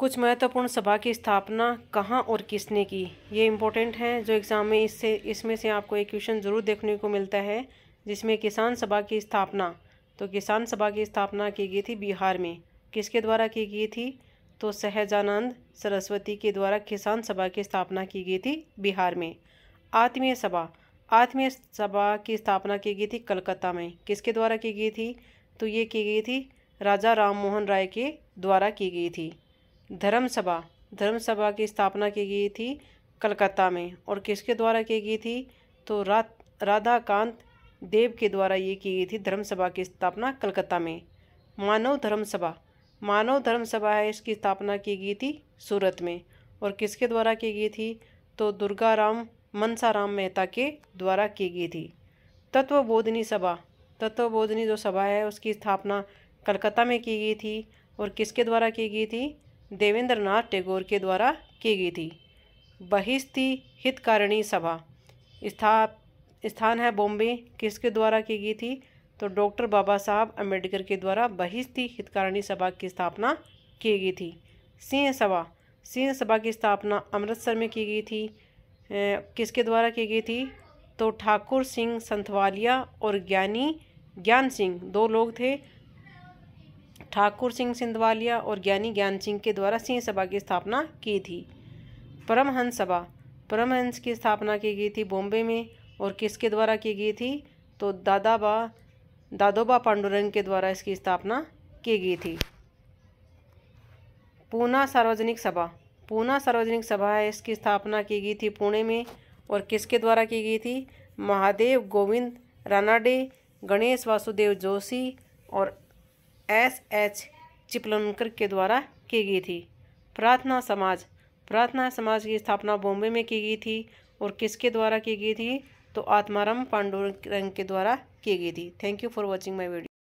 कुछ महत्वपूर्ण सभा की स्थापना कहाँ और किसने की ये इम्पोर्टेंट हैं जो एग्ज़ाम में इससे इसमें से आपको एक क्वेश्चन ज़रूर देखने को मिलता है जिसमें किसान सभा की स्थापना तो किसान सभा की स्थापना की गई थी बिहार में किसके द्वारा की गई थी तो सहजानंद सरस्वती के द्वारा किसान सभा की स्थापना की गई थी बिहार में आत्मीय सभा आत्मीय सभा की स्थापना की गई थी कलकत्ता में किसके द्वारा की गई थी तो ये की गई थी राजा राम मोहन राय के द्वारा की गई थी धर्म सभा धर्म सभा की स्थापना की गई थी कलकत्ता में और किसके द्वारा की गई थी तो रा राधाकांत देव के द्वारा ये की गई थी धर्म सभा की स्थापना कलकत्ता में मानव धर्म सभा मानव धर्म सभा है इसकी स्थापना की गई थी सूरत में और किसके द्वारा की गई थी तो दुर्गा राम मनसाराम मेहता के द्वारा की गई थी तत्वबोधनी सभा तत्वबोधनी जो सभा है उसकी स्थापना कलकत्ता में की गई थी और किसके द्वारा की गई थी देवेंद्र नाथ टैगोर के द्वारा की गई थी बहिस्ती हितकारिणी सभा स्था स्थान है बॉम्बे किसके द्वारा की गई थी तो डॉक्टर बाबा साहब अम्बेडकर के द्वारा बहिस्ती हितकारिणी सभा की स्थापना की गई थी सिंह सभा सिंह सभा की स्थापना अमृतसर में की गई थी किसके द्वारा की गई थी तो ठाकुर सिंह संथवालिया और ज्ञानी ज्ञान सिंह दो लोग थे ठाकुर सिंह सिंधवालिया और ज्ञानी ज्ञान सिंह के द्वारा सिंह सभा की स्थापना की थी परमहंस सभा परमहंस की स्थापना की गई थी बॉम्बे में और किसके द्वारा की गई थी तो दादाबा दादोबा पांडुरंग के द्वारा इसकी स्थापना की गई थी पूना सार्वजनिक सभा पूना सार्वजनिक सभा है इसकी स्थापना की गई थी पुणे में और किसके द्वारा की गई थी महादेव गोविंद रानाडे गणेश वासुदेव जोशी और एस एच चिपलनकर के द्वारा की गई थी प्रार्थना समाज प्रार्थना समाज की स्थापना बॉम्बे में की गई थी और किसके द्वारा की गई थी तो आत्माराम पांडुरंग के द्वारा की गई थी thank you for watching my video